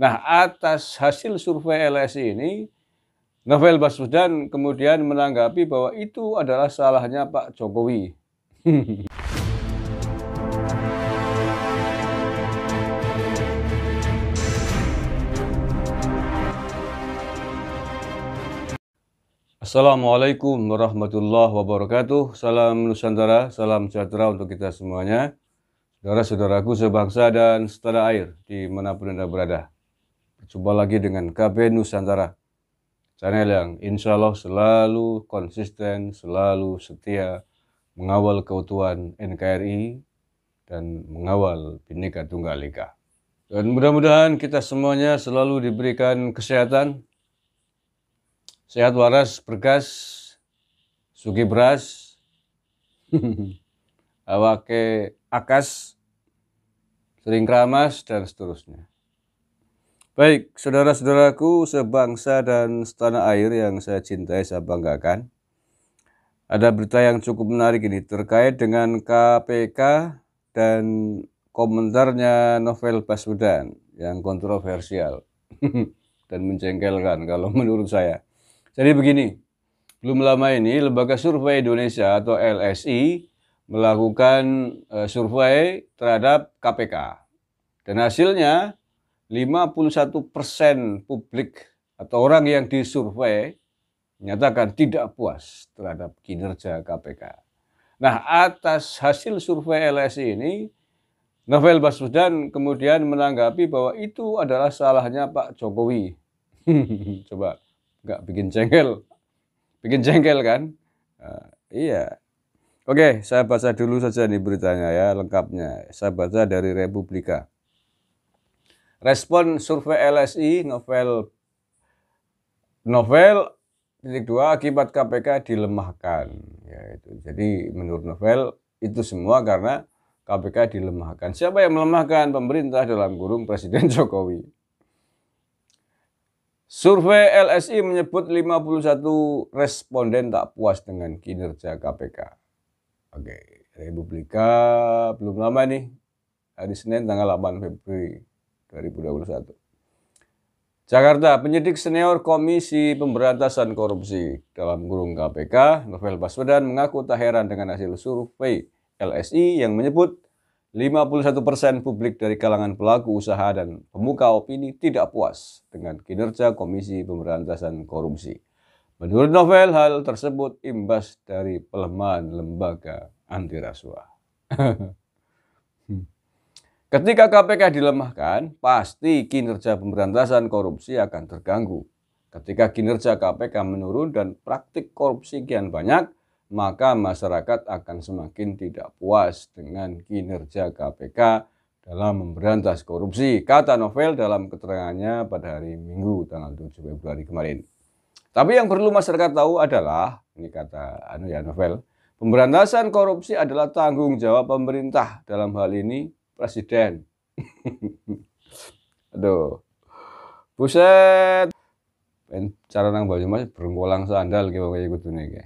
Nah, atas hasil survei LSI ini, Novel Baswedan kemudian menanggapi bahwa itu adalah salahnya Pak Jokowi. Assalamualaikum warahmatullahi wabarakatuh. Salam Nusantara, salam sejahtera untuk kita semuanya. Saudara-saudaraku sebangsa dan setanah air di manapun Anda berada. Jumpa lagi dengan KB Nusantara. Channel yang insya Allah selalu konsisten, selalu setia mengawal keutuhan NKRI dan mengawal Bhinneka Tunggal Ika. Dan mudah-mudahan kita semuanya selalu diberikan kesehatan, sehat waras, berkas, sugi beras, awake akas, sering keramas, dan seterusnya. Baik, saudara-saudaraku sebangsa dan setanah air yang saya cintai, saya banggakan. Ada berita yang cukup menarik ini terkait dengan KPK dan komentarnya novel Baswedan yang kontroversial dan menjengkelkan kalau menurut saya. Jadi begini, belum lama ini Lembaga Survei Indonesia atau LSI melakukan eh, survei terhadap KPK. Dan hasilnya 51% persen publik atau orang yang disurvei menyatakan tidak puas terhadap kinerja KPK. Nah, atas hasil survei LSI ini, Novel Baswedan kemudian menanggapi bahwa itu adalah salahnya Pak Jokowi. Coba nggak bikin jengkel, bikin jengkel kan? Uh, iya. Oke, saya baca dulu saja nih beritanya ya lengkapnya. Saya baca dari Republika. Respon survei LSI novel novel titik dua akibat KPK dilemahkan ya itu jadi menurut novel itu semua karena KPK dilemahkan siapa yang melemahkan pemerintah dalam kurung Presiden Jokowi survei LSI menyebut 51 responden tak puas dengan kinerja KPK oke Republika belum lama nih hari Senin tanggal 8 Februari 2021. Jakarta, penyidik senior Komisi Pemberantasan Korupsi dalam kurung KPK, Novel Baswedan mengaku tak heran dengan hasil survei LSI yang menyebut 51% persen publik dari kalangan pelaku usaha dan pemuka opini tidak puas dengan kinerja Komisi Pemberantasan Korupsi. Menurut Novel, hal tersebut imbas dari pelemahan lembaga anti rasuah. Hmm. Ketika KPK dilemahkan, pasti kinerja pemberantasan korupsi akan terganggu. Ketika kinerja KPK menurun dan praktik korupsi kian banyak, maka masyarakat akan semakin tidak puas dengan kinerja KPK dalam memberantas korupsi, kata Novel dalam keterangannya pada hari Minggu tanggal 7 Februari kemarin. Tapi yang perlu masyarakat tahu adalah, ini kata anu ya Novel, pemberantasan korupsi adalah tanggung jawab pemerintah dalam hal ini presiden. Aduh. Buset. Cara nang Banyumas berengkolang sandal kayak kayak kudune iki.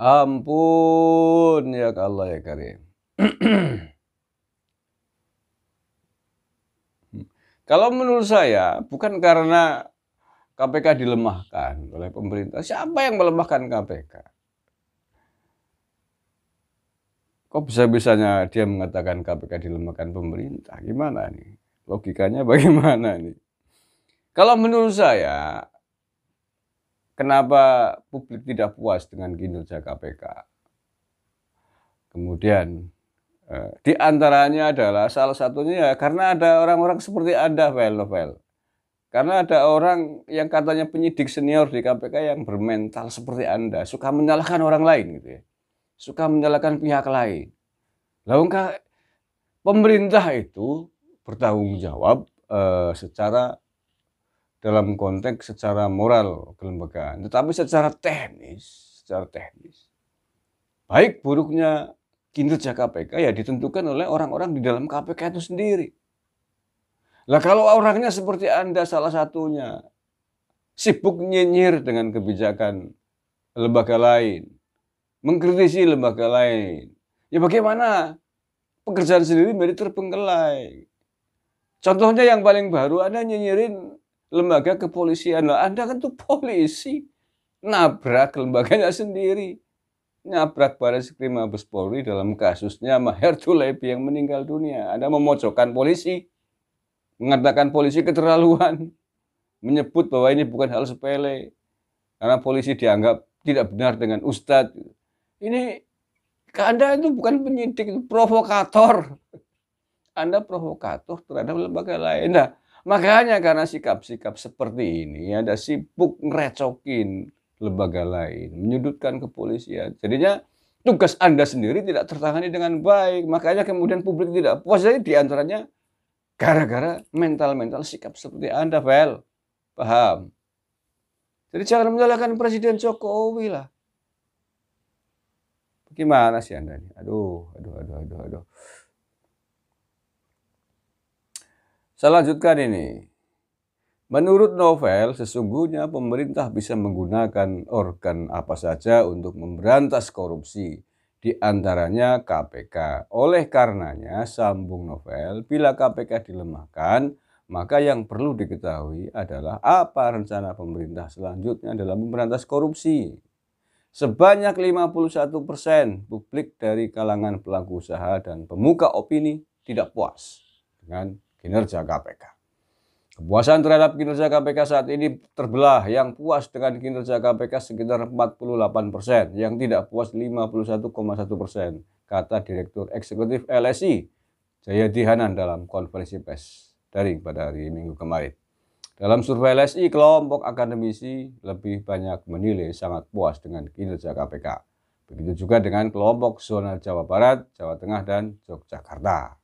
Ampun ya Allah ya Karim. Kalau menurut saya bukan karena KPK dilemahkan oleh pemerintah. Siapa yang melemahkan KPK? Kok bisa-bisanya dia mengatakan KPK dilemahkan pemerintah? Gimana nih? Logikanya bagaimana nih? Kalau menurut saya, kenapa publik tidak puas dengan kinerja KPK? Kemudian diantaranya eh, di antaranya adalah salah satunya ya karena ada orang-orang seperti Anda, Pak Novel. Karena ada orang yang katanya penyidik senior di KPK yang bermental seperti Anda, suka menyalahkan orang lain gitu ya suka menyalahkan pihak lain. Lalu pemerintah itu bertanggung jawab eh, secara dalam konteks secara moral kelembagaan, tetapi secara teknis, secara teknis. Baik buruknya kinerja KPK ya ditentukan oleh orang-orang di dalam KPK itu sendiri. Lah kalau orangnya seperti Anda salah satunya sibuk nyinyir dengan kebijakan lembaga lain, mengkritisi lembaga lain. Ya bagaimana? Pekerjaan sendiri menjadi terbengkelai. Contohnya yang paling baru Anda nyinyirin lembaga kepolisian. Nah, Anda kan tuh polisi. Nabrak lembaganya sendiri. Nabrak para skrima Mabes Polri dalam kasusnya Maher Tulebi yang meninggal dunia. Anda memojokkan polisi. Mengatakan polisi keterlaluan. Menyebut bahwa ini bukan hal sepele. Karena polisi dianggap tidak benar dengan ustadz. Ini Anda itu bukan penyidik, itu provokator. Anda provokator terhadap lembaga lain. Nah, makanya karena sikap-sikap seperti ini Anda sibuk ngerecokin lembaga lain, menyudutkan kepolisian. Jadinya tugas Anda sendiri tidak tertangani dengan baik. Makanya kemudian publik tidak puas. Jadi diantaranya gara-gara mental-mental sikap seperti Anda, Vel. Paham? Jadi jangan menyalahkan Presiden Jokowi lah. Gimana sih Anda ini? Aduh, aduh, aduh, aduh, aduh. Saya lanjutkan ini. Menurut novel, sesungguhnya pemerintah bisa menggunakan organ apa saja untuk memberantas korupsi, di antaranya KPK. Oleh karenanya, sambung novel, bila KPK dilemahkan, maka yang perlu diketahui adalah apa rencana pemerintah selanjutnya dalam memberantas korupsi. Sebanyak 51% publik dari kalangan pelaku usaha dan pemuka opini tidak puas dengan kinerja KPK. Kepuasan terhadap kinerja KPK saat ini terbelah yang puas dengan kinerja KPK sekitar 48%, yang tidak puas 51,1%, kata Direktur Eksekutif LSI Jayadi Hanan dalam konferensi pers dari pada hari Minggu kemarin. Dalam survei LSI, kelompok akademisi lebih banyak menilai sangat puas dengan kinerja KPK. Begitu juga dengan kelompok zona Jawa Barat, Jawa Tengah, dan Yogyakarta.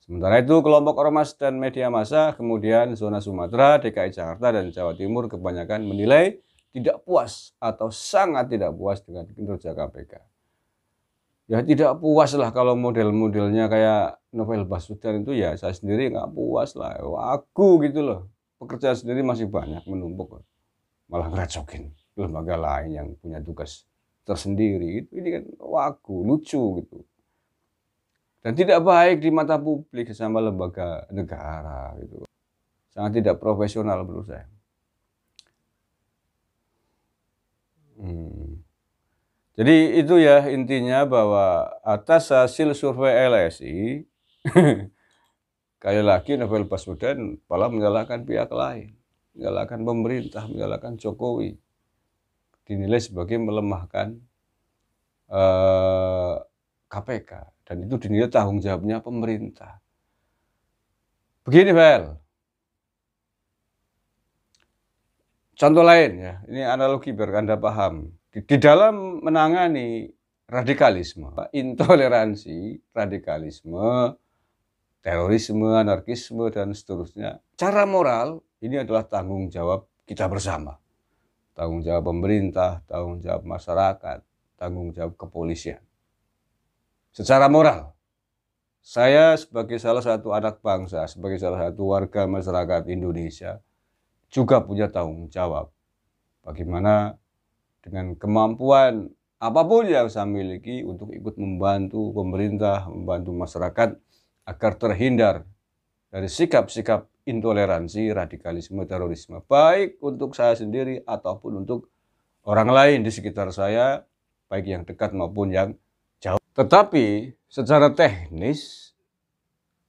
Sementara itu, kelompok ormas dan media massa, kemudian zona Sumatera, DKI Jakarta, dan Jawa Timur kebanyakan menilai tidak puas atau sangat tidak puas dengan kinerja KPK. Ya tidak puas lah kalau model-modelnya kayak novel Baswedan itu ya saya sendiri nggak puas lah. aku gitu loh Pekerja sendiri masih banyak menumpuk malah ngerecokin lembaga lain yang punya tugas tersendiri itu ini kan waku lucu gitu dan tidak baik di mata publik sama lembaga negara gitu sangat tidak profesional menurut saya hmm. jadi itu ya intinya bahwa atas hasil survei LSI Kali lagi Novel Baswedan malah menyalahkan pihak lain, menyalahkan pemerintah, menyalahkan Jokowi. Dinilai sebagai melemahkan eh, KPK dan itu dinilai tanggung jawabnya pemerintah. Begini, Vel. Contoh lain ya, ini analogi biar Anda paham. Di, di dalam menangani radikalisme, intoleransi, radikalisme, terorisme, anarkisme, dan seterusnya. Cara moral ini adalah tanggung jawab kita bersama. Tanggung jawab pemerintah, tanggung jawab masyarakat, tanggung jawab kepolisian. Secara moral, saya sebagai salah satu anak bangsa, sebagai salah satu warga masyarakat Indonesia, juga punya tanggung jawab. Bagaimana dengan kemampuan apapun yang saya miliki untuk ikut membantu pemerintah, membantu masyarakat agar terhindar dari sikap-sikap intoleransi, radikalisme, terorisme, baik untuk saya sendiri ataupun untuk orang lain di sekitar saya, baik yang dekat maupun yang jauh. Tetapi secara teknis,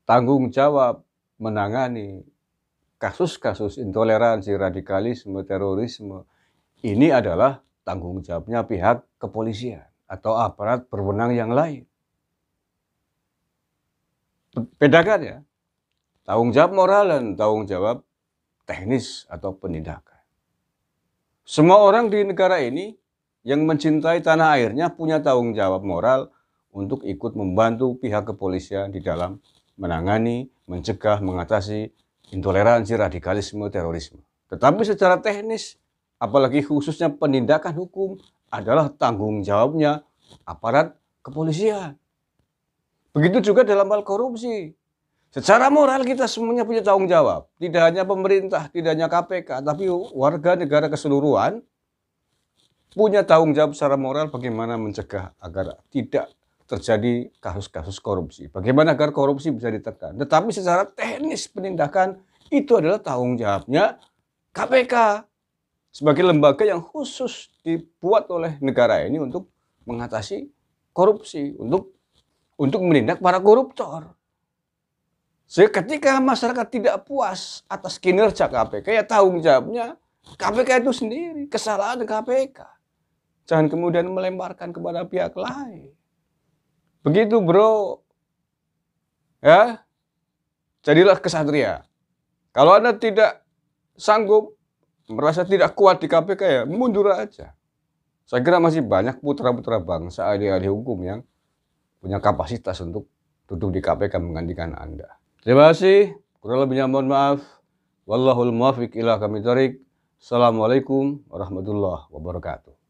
tanggung jawab menangani kasus-kasus intoleransi, radikalisme, terorisme, ini adalah tanggung jawabnya pihak kepolisian atau aparat berwenang yang lain bedakan ya. Tanggung jawab moral dan tanggung jawab teknis atau penindakan. Semua orang di negara ini yang mencintai tanah airnya punya tanggung jawab moral untuk ikut membantu pihak kepolisian di dalam menangani, mencegah, mengatasi intoleransi, radikalisme, terorisme. Tetapi secara teknis, apalagi khususnya penindakan hukum adalah tanggung jawabnya aparat kepolisian. Begitu juga dalam hal korupsi. Secara moral kita semuanya punya tanggung jawab. Tidak hanya pemerintah, tidak hanya KPK, tapi warga negara keseluruhan punya tanggung jawab secara moral bagaimana mencegah agar tidak terjadi kasus-kasus korupsi. Bagaimana agar korupsi bisa ditekan. Tetapi secara teknis penindakan itu adalah tanggung jawabnya KPK sebagai lembaga yang khusus dibuat oleh negara ini untuk mengatasi korupsi, untuk untuk menindak para koruptor. Ketika masyarakat tidak puas atas kinerja KPK, ya tahu jawabnya KPK itu sendiri, kesalahan KPK. Jangan kemudian melemparkan kepada pihak lain. Begitu bro. Ya, jadilah kesatria. Kalau Anda tidak sanggup, merasa tidak kuat di KPK ya, mundur aja. Saya kira masih banyak putra-putra bangsa, ahli-ahli hukum yang punya kapasitas untuk duduk di KPK menggantikan Anda. Terima kasih. Kurang lebihnya mohon maaf. Wallahul muwafiq ila kami tarik. Assalamualaikum warahmatullahi wabarakatuh.